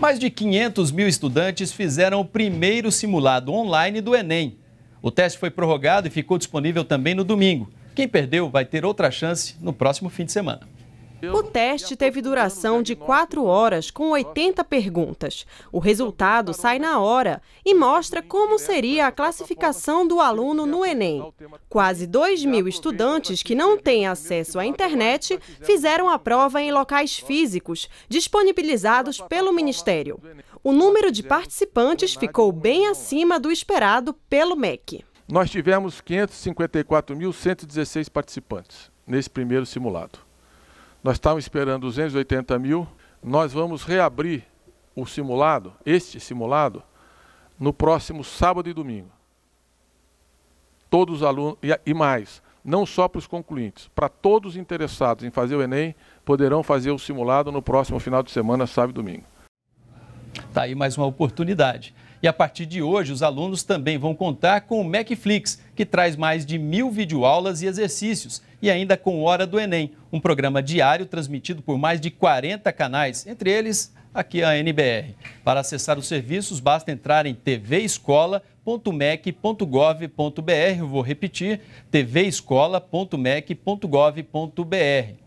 Mais de 500 mil estudantes fizeram o primeiro simulado online do Enem. O teste foi prorrogado e ficou disponível também no domingo. Quem perdeu vai ter outra chance no próximo fim de semana. O teste teve duração de quatro horas, com 80 perguntas. O resultado sai na hora e mostra como seria a classificação do aluno no Enem. Quase 2 mil estudantes que não têm acesso à internet fizeram a prova em locais físicos, disponibilizados pelo Ministério. O número de participantes ficou bem acima do esperado pelo MEC. Nós tivemos 554.116 participantes nesse primeiro simulado. Nós estávamos esperando 280 mil. Nós vamos reabrir o simulado, este simulado, no próximo sábado e domingo. Todos os alunos, e mais, não só para os concluintes, para todos os interessados em fazer o Enem, poderão fazer o simulado no próximo final de semana, sábado e domingo. Está aí mais uma oportunidade. E a partir de hoje, os alunos também vão contar com o Macflix, que traz mais de mil videoaulas e exercícios, e ainda com Hora do Enem, um programa diário transmitido por mais de 40 canais, entre eles aqui a NBR. Para acessar os serviços, basta entrar em tvescola.mec.gov.br. vou repetir: tvescola.mec.gov.br.